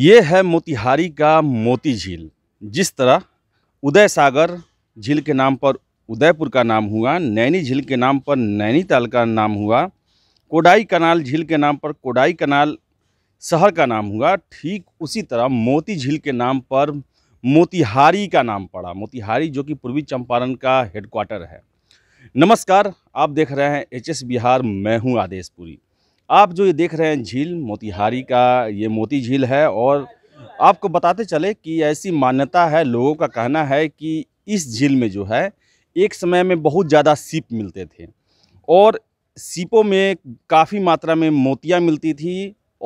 ये है मोतिहारी का मोती झील जिस तरह उदय सागर झील के नाम पर उदयपुर का नाम हुआ नैनी झील के नाम पर नैनीताल का नाम हुआ कोडाई कनाल झील के नाम पर कोडाई कनाल शहर का नाम हुआ ठीक उसी तरह मोती झील के नाम पर मोतिहारी का नाम पड़ा मोतिहारी जो कि पूर्वी चंपारण का हेडक्वार्टर है नमस्कार आप देख रहे हैं एच बिहार मैं हूँ आदेश पुरी आप जो ये देख रहे हैं झील मोतिहारी का ये मोती झील है और आपको बताते चले कि ऐसी मान्यता है लोगों का कहना है कि इस झील में जो है एक समय में बहुत ज़्यादा सीप मिलते थे और सीपों में काफ़ी मात्रा में मोतियाँ मिलती थी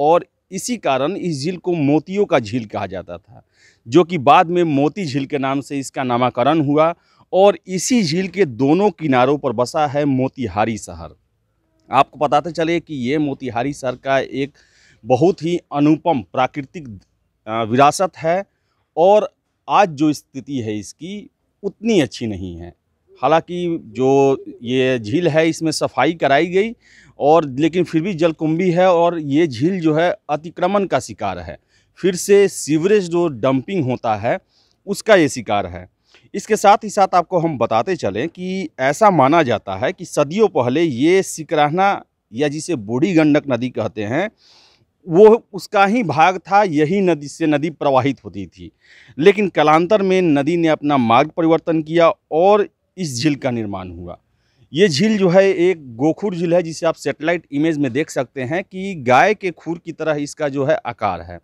और इसी कारण इस झील को मोतियों का झील कहा जाता था जो कि बाद में मोती झील के नाम से इसका नामाकरण हुआ और इसी झील के दोनों किनारों पर बसा है मोतिहारी शहर आपको बताते चले कि ये मोतिहारी सर का एक बहुत ही अनुपम प्राकृतिक विरासत है और आज जो स्थिति है इसकी उतनी अच्छी नहीं है हालांकि जो ये झील है इसमें सफाई कराई गई और लेकिन फिर भी जलकुंभी है और ये झील जो है अतिक्रमण का शिकार है फिर से सीवरेज जो डंपिंग होता है उसका ये शिकार है इसके साथ ही साथ आपको हम बताते चलें कि ऐसा माना जाता है कि सदियों पहले ये सिकराहना या जिसे बूढ़ी गंडक नदी कहते हैं वो उसका ही भाग था यही नदी से नदी प्रवाहित होती थी लेकिन कलांतर में नदी ने अपना मार्ग परिवर्तन किया और इस झील का निर्माण हुआ ये झील जो है एक गोखुर झील है जिसे आप सेटेलाइट इमेज में देख सकते हैं कि गाय के खुर की तरह इसका जो है आकार है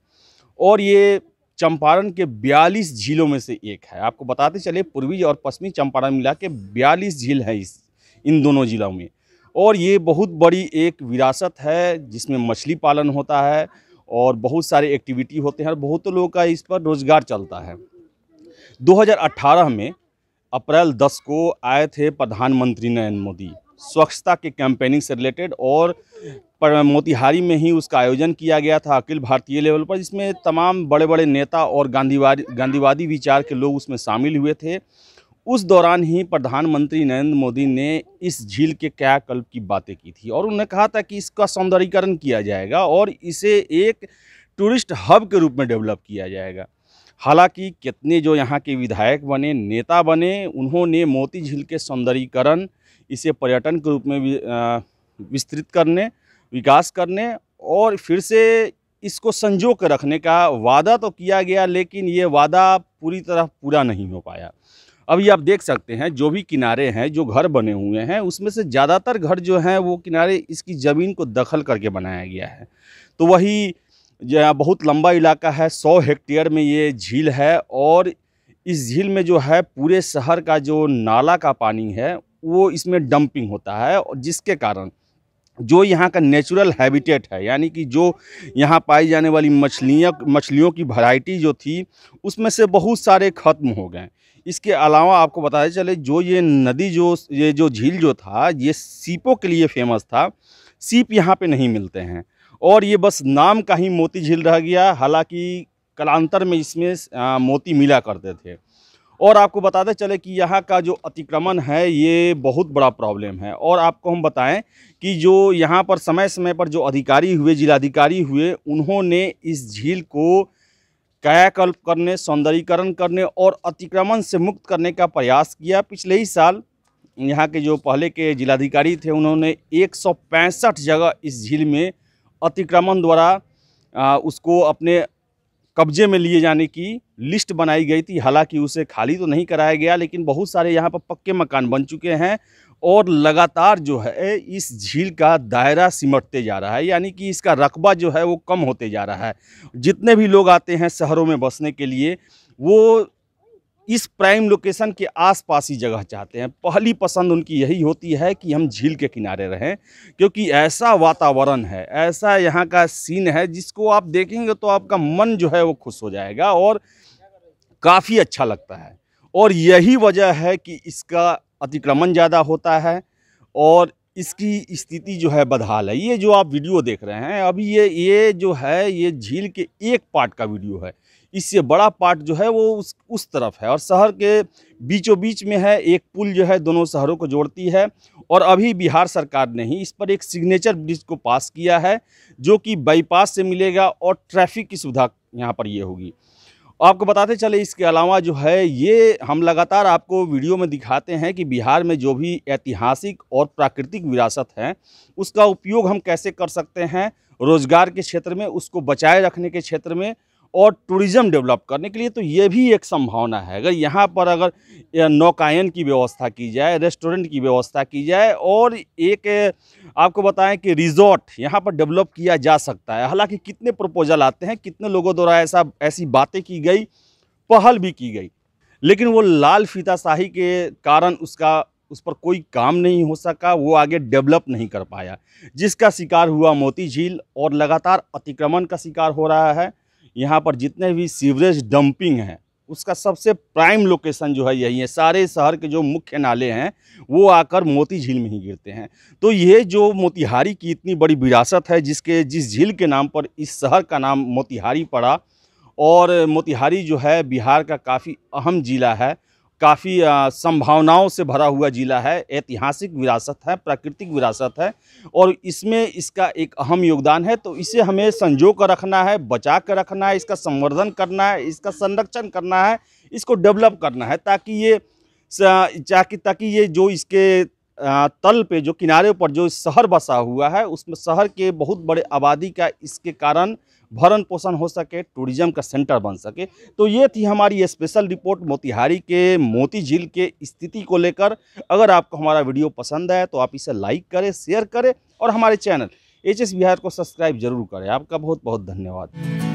और ये चंपारण के 42 झीलों में से एक है आपको बताते चले पूर्वी और पश्चिमी चंपारण मिला के बयालीस झील हैं इस इन दोनों ज़िलों में और ये बहुत बड़ी एक विरासत है जिसमें मछली पालन होता है और बहुत सारे एक्टिविटी होते हैं और बहुत लोगों का इस पर रोज़गार चलता है 2018 में अप्रैल 10 को आए थे प्रधानमंत्री नरेंद्र मोदी स्वच्छता के कैंपेनिंग से रिलेटेड और मोतिहारी में ही उसका आयोजन किया गया था अखिल भारतीय लेवल पर जिसमें तमाम बड़े बड़े नेता और गांधीवादी गांधीवादी विचार के लोग उसमें शामिल हुए थे उस दौरान ही प्रधानमंत्री नरेंद्र मोदी ने इस झील के क्याकल्प की बातें की थी और उन्होंने कहा था कि इसका सौंदर्यीकरण किया जाएगा और इसे एक टूरिस्ट हब के रूप में डेवलप किया जाएगा हालांकि कितने जो यहाँ के विधायक बने नेता बने उन्होंने मोती झील के सौंदर्यीकरण इसे पर्यटन के रूप में विस्तृत करने विकास करने और फिर से इसको संजो कर रखने का वादा तो किया गया लेकिन ये वादा पूरी तरह पूरा नहीं हो पाया अभी आप देख सकते हैं जो भी किनारे हैं जो घर बने हुए हैं उसमें से ज़्यादातर घर जो हैं वो किनारे इसकी ज़मीन को दखल करके बनाया गया है तो वही बहुत लंबा इलाका है सौ हेक्टेयर में ये झील है और इस झील में जो है पूरे शहर का जो नाला का पानी है वो इसमें डंपिंग होता है और जिसके कारण जो यहाँ का नेचुरल हैबिटेट है यानी कि जो यहाँ पाई जाने वाली मछलियाँ मछलियों की वैरायटी जो थी उसमें से बहुत सारे ख़त्म हो गए इसके अलावा आपको बताया चले जो ये नदी जो ये जो झील जो था ये सीपों के लिए फेमस था सीप यहाँ पे नहीं मिलते हैं और ये बस नाम का ही मोती झील रह गया हालांकि कलांतर में इसमें मोती मिला करते थे और आपको बताते चले कि यहाँ का जो अतिक्रमण है ये बहुत बड़ा प्रॉब्लम है और आपको हम बताएं कि जो यहाँ पर समय समय पर जो अधिकारी हुए जिलाधिकारी हुए उन्होंने इस झील को कायाकल्प करने सौंदर्यीकरण करने और अतिक्रमण से मुक्त करने का प्रयास किया पिछले ही साल यहाँ के जो पहले के जिलाधिकारी थे उन्होंने एक जगह इस झील में अतिक्रमण द्वारा उसको अपने कब्जे में लिए जाने की लिस्ट बनाई गई थी हालांकि उसे खाली तो नहीं कराया गया लेकिन बहुत सारे यहाँ पर पक्के मकान बन चुके हैं और लगातार जो है इस झील का दायरा सिमटते जा रहा है यानी कि इसका रकबा जो है वो कम होते जा रहा है जितने भी लोग आते हैं शहरों में बसने के लिए वो इस प्राइम लोकेशन के आसपास ही जगह चाहते हैं पहली पसंद उनकी यही होती है कि हम झील के किनारे रहें क्योंकि ऐसा वातावरण है ऐसा यहाँ का सीन है जिसको आप देखेंगे तो आपका मन जो है वो खुश हो जाएगा और काफ़ी अच्छा लगता है और यही वजह है कि इसका अतिक्रमण ज़्यादा होता है और इसकी स्थिति जो है बदहाल है ये जो आप वीडियो देख रहे हैं अभी ये ये जो है ये झील के एक पार्ट का वीडियो है इससे बड़ा पार्ट जो है वो उस उस तरफ है और शहर के बीचों बीच में है एक पुल जो है दोनों शहरों को जोड़ती है और अभी बिहार सरकार ने ही इस पर एक सिग्नेचर ब्रिज को पास किया है जो कि बाईपास से मिलेगा और ट्रैफिक की सुविधा यहाँ पर ये होगी आपको बताते चले इसके अलावा जो है ये हम लगातार आपको वीडियो में दिखाते हैं कि बिहार में जो भी ऐतिहासिक और प्राकृतिक विरासत है उसका उपयोग हम कैसे कर सकते हैं रोज़गार के क्षेत्र में उसको बचाए रखने के क्षेत्र में और टूरिज़्म डेवलप करने के लिए तो ये भी एक संभावना है अगर यहाँ पर अगर नौकायन की व्यवस्था की जाए रेस्टोरेंट की व्यवस्था की जाए और एक आपको बताएं कि रिजॉर्ट यहाँ पर डेवलप किया जा सकता है हालांकि कितने प्रपोजल आते हैं कितने लोगों द्वारा ऐसा ऐसी बातें की गई पहल भी की गई लेकिन वो लाल फीताशाही के कारण उसका उस पर कोई काम नहीं हो सका वो आगे डेवलप नहीं कर पाया जिसका शिकार हुआ मोती झील और लगातार अतिक्रमण का शिकार हो रहा है यहाँ पर जितने भी सीवरेज डंपिंग हैं उसका सबसे प्राइम लोकेशन जो है यही है सारे शहर के जो मुख्य नाले हैं वो आकर मोती झील में ही गिरते हैं तो ये जो मोतिहारी की इतनी बड़ी विरासत है जिसके जिस झील के नाम पर इस शहर का नाम मोतिहारी पड़ा और मोतिहारी जो है बिहार का काफ़ी अहम ज़िला है काफ़ी संभावनाओं से भरा हुआ ज़िला है ऐतिहासिक विरासत है प्राकृतिक विरासत है और इसमें इसका एक अहम योगदान है तो इसे हमें संजो कर रखना है बचा कर रखना है इसका संवर्धन करना है इसका संरक्षण करना है इसको डेवलप करना है ताकि ये ताकि ताकि ये जो इसके तल पे जो किनारे पर जो शहर बसा हुआ है उसमें शहर के बहुत बड़े आबादी का इसके कारण भरण पोषण हो सके टूरिज्म का सेंटर बन सके तो ये थी हमारी स्पेशल रिपोर्ट मोतिहारी के मोती झील के स्थिति को लेकर अगर आपको हमारा वीडियो पसंद आए तो आप इसे लाइक करें शेयर करें और हमारे चैनल एच बिहार को सब्सक्राइब जरूर करें आपका बहुत बहुत धन्यवाद